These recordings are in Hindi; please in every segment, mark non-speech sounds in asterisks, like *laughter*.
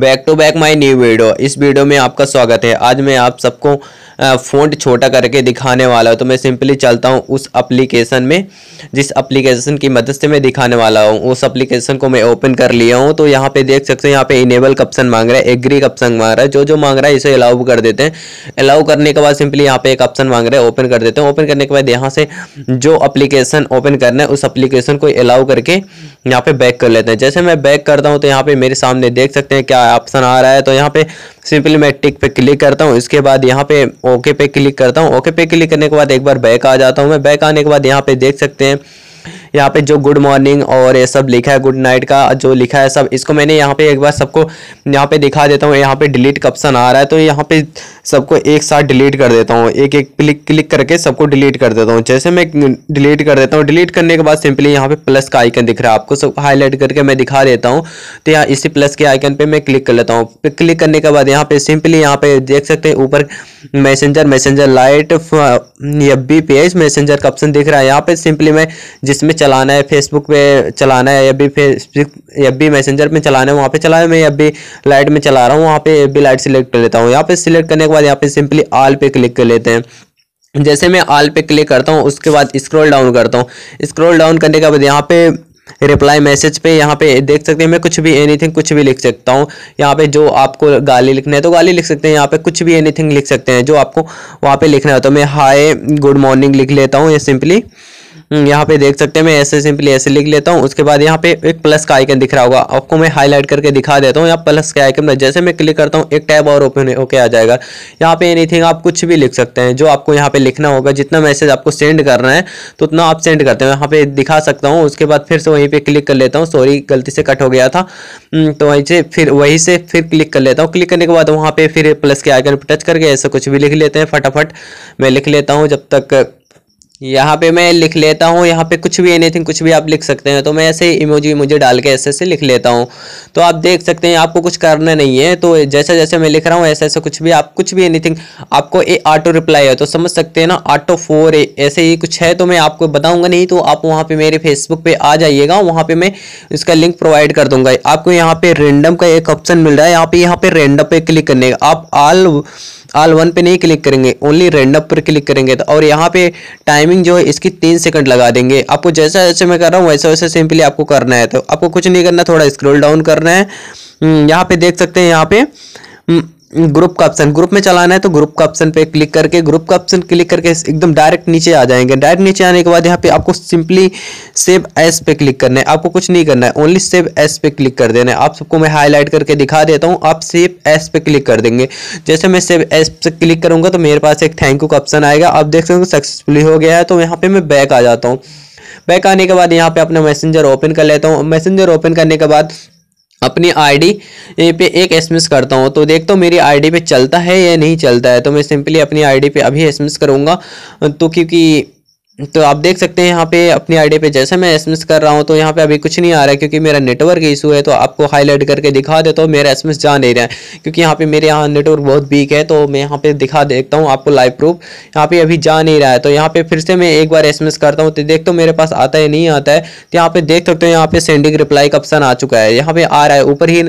back to back my new video इस वीडियो में आपका स्वागत है आज मैं आप सबको फ़ॉन्ट छोटा करके दिखाने वाला हूँ तो मैं सिंपली चलता हूँ उस एप्लीकेशन में जिस एप्लीकेशन की मदद से मैं दिखाने वाला हूँ उस एप्लीकेशन को मैं ओपन कर लिया हूँ तो यहाँ पे देख सकते हो यहाँ पे इनेबल कप्सन मांग रहा है एग्री कप्सन मांग रहा है जो जो मांग रहा है इसे अलाउ कर देते हैं अलाउ करने के बाद सिंपली यहाँ पे एक ऑप्शन मांग रहा है ओपन कर देते हैं ओपन करने के बाद यहाँ से जो अप्लीकेशन ओपन करना है उस अप्लीकेशन को अलाउ करके यहाँ पे बैक कर लेते हैं जैसे मैं बैक करता हूँ तो यहाँ पे मेरे सामने देख सकते हैं क्या ऑप्शन आ रहा है तो यहाँ पे सिंपली मैं टिक पे क्लिक करता हूँ इसके बाद यहाँ पे ओके पे क्लिक करता हूँ ओके पे क्लिक करने के बाद एक बार बैक आ जाता हूँ मैं बैक आने के बाद यहाँ पे देख सकते हैं यहाँ पे जो गुड मॉर्निंग और ये सब लिखा है गुड नाइट का जो लिखा है सब इसको मैंने यहाँ पे एक बार सबको यहाँ पे दिखा देता हूँ यहाँ पे डिलीट ऑप्शन आ रहा है तो यहाँ पे सबको एक साथ डिलीट कर देता हूँ एक एक क्लिक क्लिक करके सबको डिलीट कर देता हूँ जैसे मैं डिलीट कर देता हूँ डिलीट करने के बाद सिंपली यहाँ पे प्लस का आइकन दिख रहा है आपको सब हाईलाइट करके मैं दिखा देता हूँ तो यहाँ इसी प्लस के आइकन पर मैं क्लिक कर लेता हूँ क्लिक करने के बाद यहाँ पे सिंपली यहाँ पे देख सकते हैं ऊपर Messenger Messenger Lite F B page Messenger का ऑप्शन दिख रहा है यहाँ पे सिंपली मैं जिस इसमें चलाना है फेसबुक पे चलाना है या भी फेसबुक या भी मैसेंजर में चलाना है वहाँ पे चलाना है मैं अभी लाइट में चला रहा हूँ वहाँ पे भी लाइट सिलेक्ट कर लेता हूँ यहाँ पे सिलेक्ट करने के बाद यहाँ पे सिंपली आल पे क्लिक कर लेते हैं जैसे मैं आल पे क्लिक करता हूँ उसके बाद स्क्रॉल डाउन करता हूँ स्क्रॉल डाउन करने के बाद यहाँ पे रिप्लाई मैसेज पे यहाँ पे देख सकते हैं मैं कुछ भी एनीथिंग कुछ भी लिख सकता हूँ यहाँ पे जो आपको गाली लिखना है तो गाली लिख सकते हैं यहाँ पे कुछ भी एनीथिंग लिख सकते हैं जो आपको वहाँ पे लिखना है तो मैं हाय गुड मॉर्निंग लिख लेता हूँ ये सिंपली हम्म, यहाँ पे देख सकते हैं मैं ऐसे सिंपली ऐसे लिख लेता हूँ उसके बाद यहाँ पे एक प्लस का आइकन दिख रहा होगा आपको मैं हाईलाइट करके दिखा देता हूँ यहाँ प्लस के आइकन में जैसे मैं क्लिक करता हूँ एक टैब और ओपन होके आ जाएगा यहाँ पे एनीथिंग आप कुछ भी लिख सकते हैं जो आपको यहाँ पे लिखना होगा जितना मैसेज आपको सेंड करना है तो उतना आप सेंड करते हैं यहाँ पे दिखा सकता हूँ उसके बाद फिर से वहीं पर क्लिक कर लेता हूँ सॉरी गलती से कट हो गया था हम्म, तो वहीं से फिर वहीं से फिर क्लिक कर लेता हूँ क्लिक करने के बाद वहाँ पे फिर प्लस के आइकन पर टच करके ऐसा कुछ भी लिख लेते हैं फटाफट मैं लिख लेता हूँ जब तक यहाँ पे मैं लिख लेता हूँ यहाँ पे कुछ भी एनीथिंग कुछ भी आप लिख सकते हैं तो मैं ऐसे इमोजी मुझे डाल के ऐसे ऐसे लिख लेता हूँ तो आप देख सकते हैं आपको कुछ करना नहीं है तो जैसे जैसे मैं लिख रहा हूँ ऐसे ऐसे कुछ भी आप कुछ भी एनीथिंग आपको ए ऑटो रिप्लाई है तो समझ सकते हैं ना ऑटो फोर ए ऐसे ही कुछ है तो मैं आपको बताऊँगा नहीं तो आप वहाँ पर मेरे फेसबुक पर आ जाइएगा वहाँ पर मैं इसका लिंक प्रोवाइड कर दूंगा आपको यहाँ पर रेंडम का एक ऑप्शन मिल रहा है यहाँ पर यहाँ पर रेंडम पे क्लिक करने का आप ऑल ऑल वन पे नहीं क्लिक करेंगे ओनली रेंडअप पर क्लिक करेंगे तो और यहाँ पे टाइमिंग जो है इसकी तीन सेकंड लगा देंगे आपको जैसा जैसे मैं कर रहा हूँ वैसा वैसे सिंपली आपको करना है तो आपको कुछ नहीं करना थोड़ा स्क्रोल डाउन करना है हम्म, यहाँ पे देख सकते हैं यहाँ पे हम्म, ग्रुप का ऑप्शन ग्रुप में चलाना है तो ग्रुप का ऑप्शन पे क्लिक करके ग्रुप का ऑप्शन क्लिक करके एकदम डायरेक्ट नीचे आ जाएंगे डायरेक्ट नीचे आने के बाद यहाँ पे आपको सिंपली सेव एस पे क्लिक करना है आपको कुछ नहीं करना है ओनली सेव एस पे क्लिक कर देना है आप सबको मैं हाईलाइट करके दिखा देता हूँ आप सेव एस पे क्लिक कर देंगे जैसे मैं सेव एस पे क्लिक करूँगा तो मेरे पास एक थैंक यू का ऑप्शन आएगा आप देख सकते हो सक्सेसफुली हो गया है तो यहाँ पर मैं बैक आ जाता हूँ बैक आने के बाद यहाँ पे अपना मैसेंजर ओपन कर लेता हूँ मैसेंजर ओपन करने के बाद अपनी आईडी पे एक एसएमएस करता हूँ तो देखता तो हूँ मेरी आईडी पे चलता है या नहीं चलता है तो मैं सिंपली अपनी आईडी पे अभी एसएमएस करूँगा तो क्योंकि तो आप देख सकते हैं यहाँ पे अपनी आईडी पे जैसे मैं एसएमएस कर रहा हूँ तो यहाँ पे अभी कुछ नहीं आ रहा है क्योंकि मेरा नेटवर्क इशू है तो आपको हाईलाइट करके दिखा देता तो हूँ मेरा एसएमएस जा नहीं रहा है क्योंकि यहाँ पे मेरे यहाँ नेटवर्क बहुत वीक है तो मैं यहाँ पे दिखा देखता हूँ आपको लाइव प्रूफ यहाँ पे अभी जा नहीं रहा है तो यहाँ पे फिर से मैं एक बार एस करता हूँ तो देखता तो हूँ मेरे पास आता है नहीं आता है तो यहाँ पे देख सकते हो यहाँ पे सेंडिंग रिप्लाई का ऑप्शन आ चुका है यहाँ पे आ रहा है ऊपर ही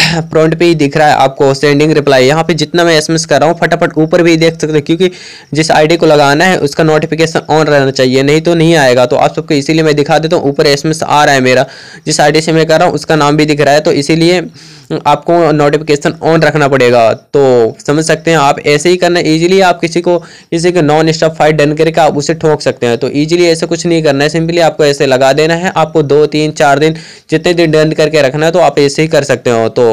फ्रंट *clears throat* पे ही दिख रहा है आपको सेंडिंग रिप्लाई यहाँ पे जितना मैं एसएमएस कर रहा हूँ फटाफट ऊपर भी देख सकते हैं क्योंकि जिस आईडी को लगाना है उसका नोटिफिकेशन ऑन रहना चाहिए नहीं तो नहीं आएगा तो आप सबको इसीलिए मैं दिखा देता हूँ ऊपर एसएमएस आ रहा है मेरा जिस आईडी से मैं कर रहा हूँ उसका नाम भी दिख रहा है तो इसीलिए आपको नोटिफिकेशन ऑन रखना पड़ेगा तो समझ सकते हैं आप ऐसे ही करना ईजिली आप किसी को किसी को नॉन स्टॉप फाइट डन करके आप उसे ठोक सकते हैं तो ईजिली ऐसे कुछ नहीं करना है सिंपली आपको ऐसे लगा देना है आपको दो तीन चार दिन जितने दिन डन करके रखना है तो आप ऐसे ही कर सकते हो तो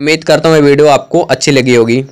उम्मीद करता हूँ वीडियो आपको अच्छी लगी होगी